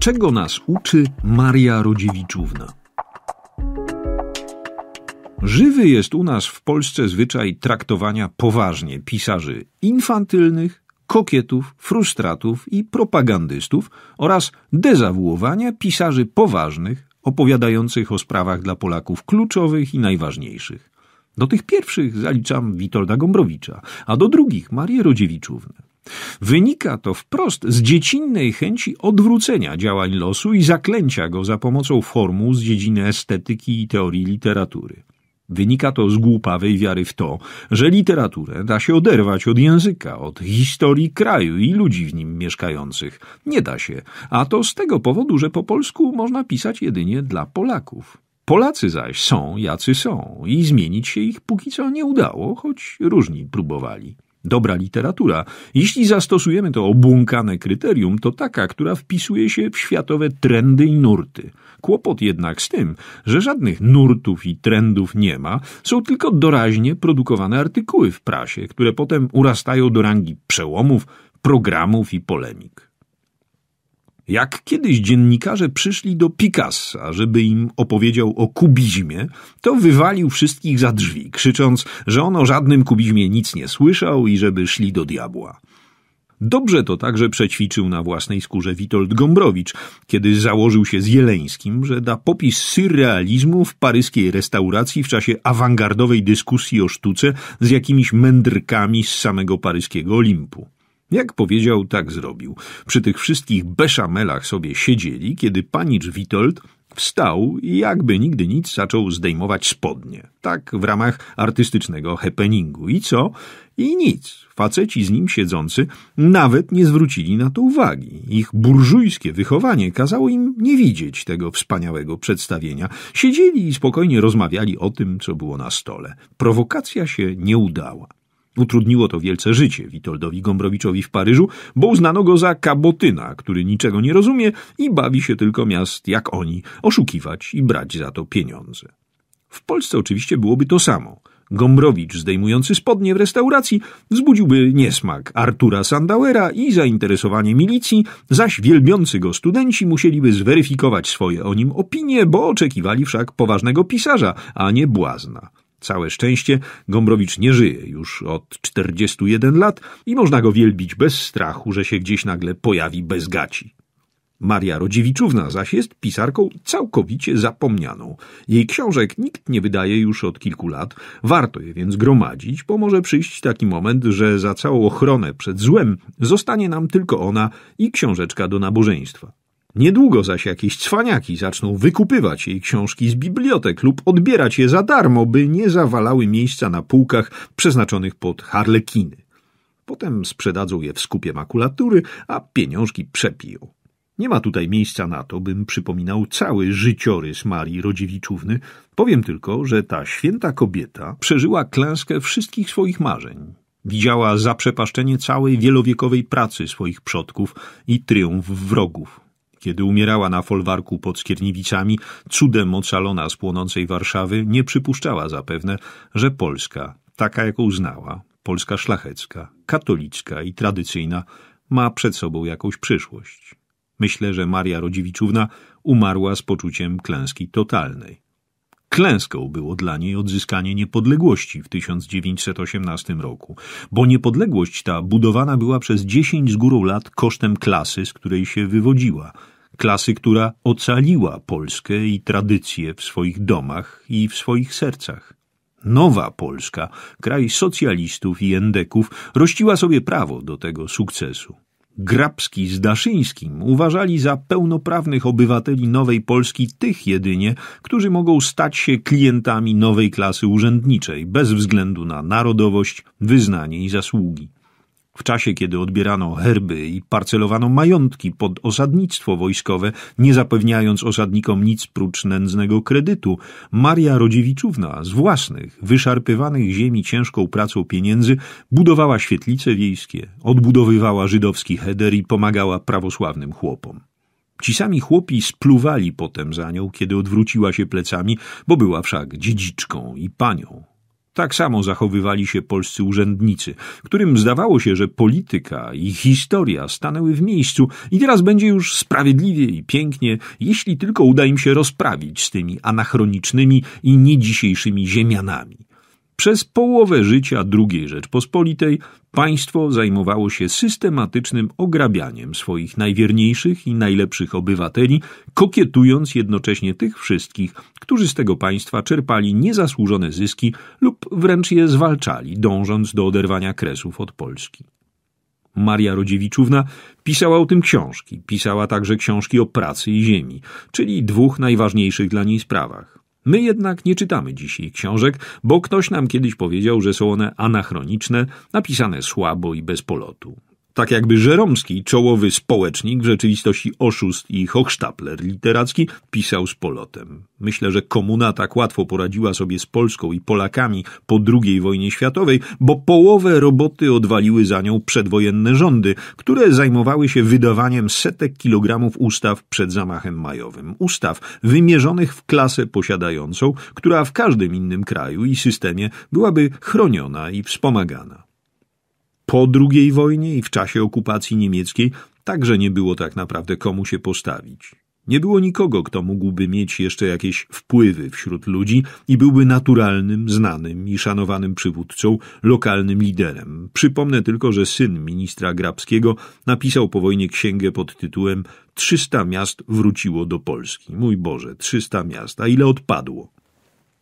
Czego nas uczy Maria Rodziewiczówna? Żywy jest u nas w Polsce zwyczaj traktowania poważnie pisarzy infantylnych, kokietów, frustratów i propagandystów oraz dezawuowania pisarzy poważnych, opowiadających o sprawach dla Polaków kluczowych i najważniejszych. Do tych pierwszych zaliczam Witolda Gombrowicza, a do drugich Marię Rodziewiczównę. Wynika to wprost z dziecinnej chęci odwrócenia działań losu i zaklęcia go za pomocą formuł z dziedziny estetyki i teorii literatury. Wynika to z głupawej wiary w to, że literaturę da się oderwać od języka, od historii kraju i ludzi w nim mieszkających. Nie da się, a to z tego powodu, że po polsku można pisać jedynie dla Polaków. Polacy zaś są, jacy są i zmienić się ich póki co nie udało, choć różni próbowali. Dobra literatura, jeśli zastosujemy to obłąkane kryterium, to taka, która wpisuje się w światowe trendy i nurty. Kłopot jednak z tym, że żadnych nurtów i trendów nie ma, są tylko doraźnie produkowane artykuły w prasie, które potem urastają do rangi przełomów, programów i polemik. Jak kiedyś dziennikarze przyszli do Picassa, żeby im opowiedział o kubizmie, to wywalił wszystkich za drzwi, krzycząc, że on o żadnym kubizmie nic nie słyszał i żeby szli do diabła. Dobrze to także przećwiczył na własnej skórze Witold Gombrowicz, kiedy założył się z Jeleńskim, że da popis surrealizmu w paryskiej restauracji w czasie awangardowej dyskusji o sztuce z jakimiś mędrkami z samego paryskiego Olimpu. Jak powiedział, tak zrobił. Przy tych wszystkich beszamelach sobie siedzieli, kiedy panicz Witold wstał i jakby nigdy nic zaczął zdejmować spodnie. Tak w ramach artystycznego happeningu. I co? I nic. Faceci z nim siedzący nawet nie zwrócili na to uwagi. Ich burżujskie wychowanie kazało im nie widzieć tego wspaniałego przedstawienia. Siedzieli i spokojnie rozmawiali o tym, co było na stole. Prowokacja się nie udała. Utrudniło to wielce życie Witoldowi Gombrowiczowi w Paryżu, bo uznano go za kabotyna, który niczego nie rozumie i bawi się tylko miast jak oni, oszukiwać i brać za to pieniądze. W Polsce oczywiście byłoby to samo. Gombrowicz zdejmujący spodnie w restauracji wzbudziłby niesmak Artura Sandauera i zainteresowanie milicji, zaś wielbiący go studenci musieliby zweryfikować swoje o nim opinie, bo oczekiwali wszak poważnego pisarza, a nie błazna. Całe szczęście Gombrowicz nie żyje już od 41 lat i można go wielbić bez strachu, że się gdzieś nagle pojawi bez gaci. Maria Rodziewiczówna zaś jest pisarką całkowicie zapomnianą. Jej książek nikt nie wydaje już od kilku lat, warto je więc gromadzić, bo może przyjść taki moment, że za całą ochronę przed złem zostanie nam tylko ona i książeczka do nabożeństwa. Niedługo zaś jakieś cwaniaki zaczną wykupywać jej książki z bibliotek lub odbierać je za darmo, by nie zawalały miejsca na półkach przeznaczonych pod harlekiny. Potem sprzedadzą je w skupie makulatury, a pieniążki przepiją. Nie ma tutaj miejsca na to, bym przypominał cały życiorys Marii Rodziewiczówny. Powiem tylko, że ta święta kobieta przeżyła klęskę wszystkich swoich marzeń. Widziała zaprzepaszczenie całej wielowiekowej pracy swoich przodków i triumf wrogów kiedy umierała na folwarku pod Skierniwicami, cudem ocalona z płonącej Warszawy, nie przypuszczała zapewne, że Polska, taka jaką znała, Polska szlachecka, katolicka i tradycyjna, ma przed sobą jakąś przyszłość. Myślę, że Maria Rodziewiczówna umarła z poczuciem klęski totalnej. Klęską było dla niej odzyskanie niepodległości w 1918 roku, bo niepodległość ta budowana była przez 10 z górą lat kosztem klasy, z której się wywodziła – klasy, która ocaliła Polskę i tradycję w swoich domach i w swoich sercach. Nowa Polska, kraj socjalistów i endeków, rościła sobie prawo do tego sukcesu. Grabski z Daszyńskim uważali za pełnoprawnych obywateli Nowej Polski tych jedynie, którzy mogą stać się klientami nowej klasy urzędniczej, bez względu na narodowość, wyznanie i zasługi. W czasie, kiedy odbierano herby i parcelowano majątki pod osadnictwo wojskowe, nie zapewniając osadnikom nic prócz nędznego kredytu, Maria Rodziewiczówna z własnych, wyszarpywanych ziemi ciężką pracą pieniędzy budowała świetlice wiejskie, odbudowywała żydowski heder i pomagała prawosławnym chłopom. Ci sami chłopi spluwali potem za nią, kiedy odwróciła się plecami, bo była wszak dziedziczką i panią, tak samo zachowywali się polscy urzędnicy, którym zdawało się, że polityka i historia stanęły w miejscu i teraz będzie już sprawiedliwie i pięknie, jeśli tylko uda im się rozprawić z tymi anachronicznymi i niedzisiejszymi ziemianami. Przez połowę życia II Rzeczpospolitej państwo zajmowało się systematycznym ograbianiem swoich najwierniejszych i najlepszych obywateli, kokietując jednocześnie tych wszystkich, którzy z tego państwa czerpali niezasłużone zyski lub wręcz je zwalczali, dążąc do oderwania kresów od Polski. Maria Rodziewiczówna pisała o tym książki, pisała także książki o pracy i ziemi, czyli dwóch najważniejszych dla niej sprawach My jednak nie czytamy dzisiaj książek, bo ktoś nam kiedyś powiedział, że są one anachroniczne, napisane słabo i bez polotu. Tak jakby Żeromski, czołowy społecznik, w rzeczywistości oszust i hochsztapler literacki, pisał z polotem. Myślę, że komuna tak łatwo poradziła sobie z Polską i Polakami po II wojnie światowej, bo połowę roboty odwaliły za nią przedwojenne rządy, które zajmowały się wydawaniem setek kilogramów ustaw przed zamachem majowym. Ustaw wymierzonych w klasę posiadającą, która w każdym innym kraju i systemie byłaby chroniona i wspomagana. Po II wojnie i w czasie okupacji niemieckiej także nie było tak naprawdę komu się postawić. Nie było nikogo, kto mógłby mieć jeszcze jakieś wpływy wśród ludzi i byłby naturalnym, znanym i szanowanym przywódcą, lokalnym liderem. Przypomnę tylko, że syn ministra Grabskiego napisał po wojnie księgę pod tytułem 300 miast wróciło do Polski. Mój Boże, 300 miast, a ile odpadło?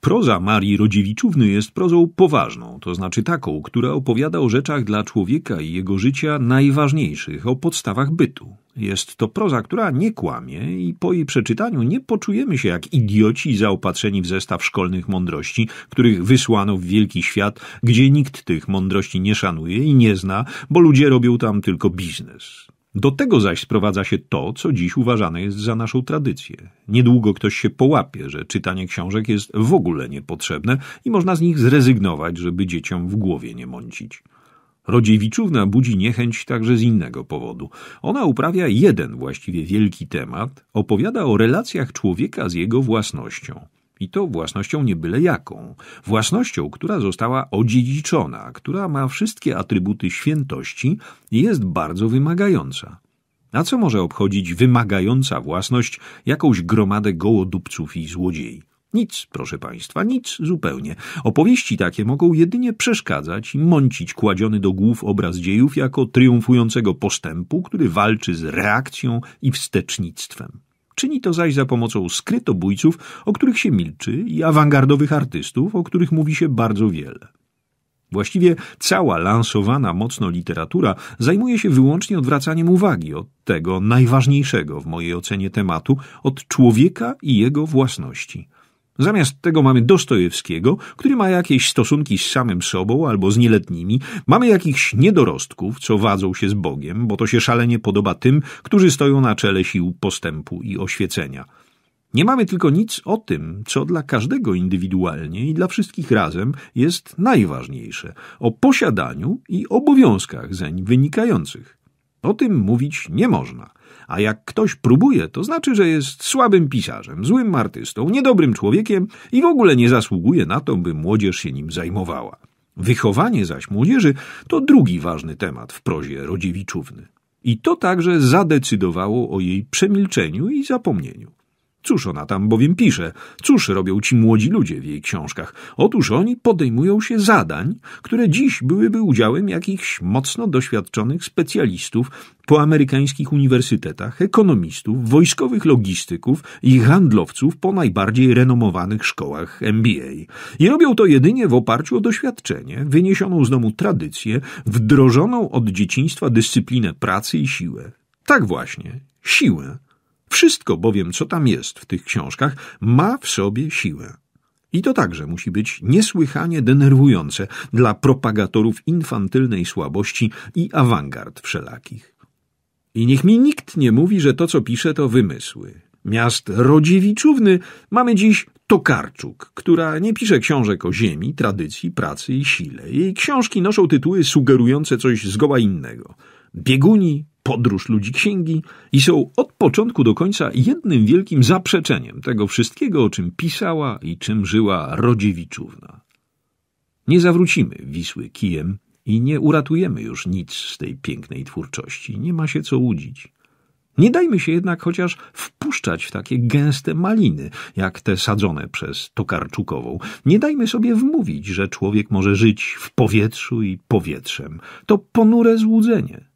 Proza Marii Rodziewiczówny jest prozą poważną, to znaczy taką, która opowiada o rzeczach dla człowieka i jego życia najważniejszych, o podstawach bytu. Jest to proza, która nie kłamie i po jej przeczytaniu nie poczujemy się jak idioci zaopatrzeni w zestaw szkolnych mądrości, których wysłano w wielki świat, gdzie nikt tych mądrości nie szanuje i nie zna, bo ludzie robią tam tylko biznes. Do tego zaś sprowadza się to, co dziś uważane jest za naszą tradycję. Niedługo ktoś się połapie, że czytanie książek jest w ogóle niepotrzebne i można z nich zrezygnować, żeby dzieciom w głowie nie mącić. Rodziewiczówna budzi niechęć także z innego powodu. Ona uprawia jeden właściwie wielki temat, opowiada o relacjach człowieka z jego własnością. I to własnością nie byle jaką. Własnością, która została odziedziczona, która ma wszystkie atrybuty świętości i jest bardzo wymagająca. A co może obchodzić wymagająca własność jakąś gromadę gołodupców i złodziei? Nic, proszę państwa, nic zupełnie. Opowieści takie mogą jedynie przeszkadzać i mącić kładziony do głów obraz dziejów jako triumfującego postępu, który walczy z reakcją i wstecznictwem. Czyni to zaś za pomocą skrytobójców, o których się milczy, i awangardowych artystów, o których mówi się bardzo wiele. Właściwie cała lansowana mocno literatura zajmuje się wyłącznie odwracaniem uwagi od tego najważniejszego w mojej ocenie tematu, od człowieka i jego własności – Zamiast tego mamy Dostojewskiego, który ma jakieś stosunki z samym sobą albo z nieletnimi, mamy jakichś niedorostków, co wadzą się z Bogiem, bo to się szalenie podoba tym, którzy stoją na czele sił postępu i oświecenia. Nie mamy tylko nic o tym, co dla każdego indywidualnie i dla wszystkich razem jest najważniejsze o posiadaniu i obowiązkach zeń wynikających. O tym mówić nie można. A jak ktoś próbuje, to znaczy, że jest słabym pisarzem, złym artystą, niedobrym człowiekiem i w ogóle nie zasługuje na to, by młodzież się nim zajmowała. Wychowanie zaś młodzieży to drugi ważny temat w prozie Rodziewiczówny. I to także zadecydowało o jej przemilczeniu i zapomnieniu. Cóż ona tam bowiem pisze? Cóż robią ci młodzi ludzie w jej książkach? Otóż oni podejmują się zadań, które dziś byłyby udziałem jakichś mocno doświadczonych specjalistów po amerykańskich uniwersytetach, ekonomistów, wojskowych logistyków i handlowców po najbardziej renomowanych szkołach MBA. I robią to jedynie w oparciu o doświadczenie, wyniesioną z domu tradycję, wdrożoną od dzieciństwa dyscyplinę pracy i siłę. Tak właśnie, siłę wszystko bowiem, co tam jest w tych książkach, ma w sobie siłę. I to także musi być niesłychanie denerwujące dla propagatorów infantylnej słabości i awangard wszelakich. I niech mi nikt nie mówi, że to, co pisze, to wymysły. Miast Rodziewiczówny mamy dziś Tokarczuk, która nie pisze książek o ziemi, tradycji, pracy i sile. Jej książki noszą tytuły sugerujące coś zgoła innego. Bieguni, podróż ludzi księgi i są od początku do końca jednym wielkim zaprzeczeniem tego wszystkiego, o czym pisała i czym żyła Rodziewiczówna. Nie zawrócimy Wisły kijem i nie uratujemy już nic z tej pięknej twórczości. Nie ma się co łudzić. Nie dajmy się jednak chociaż wpuszczać w takie gęste maliny, jak te sadzone przez Tokarczukową. Nie dajmy sobie wmówić, że człowiek może żyć w powietrzu i powietrzem. To ponure złudzenie.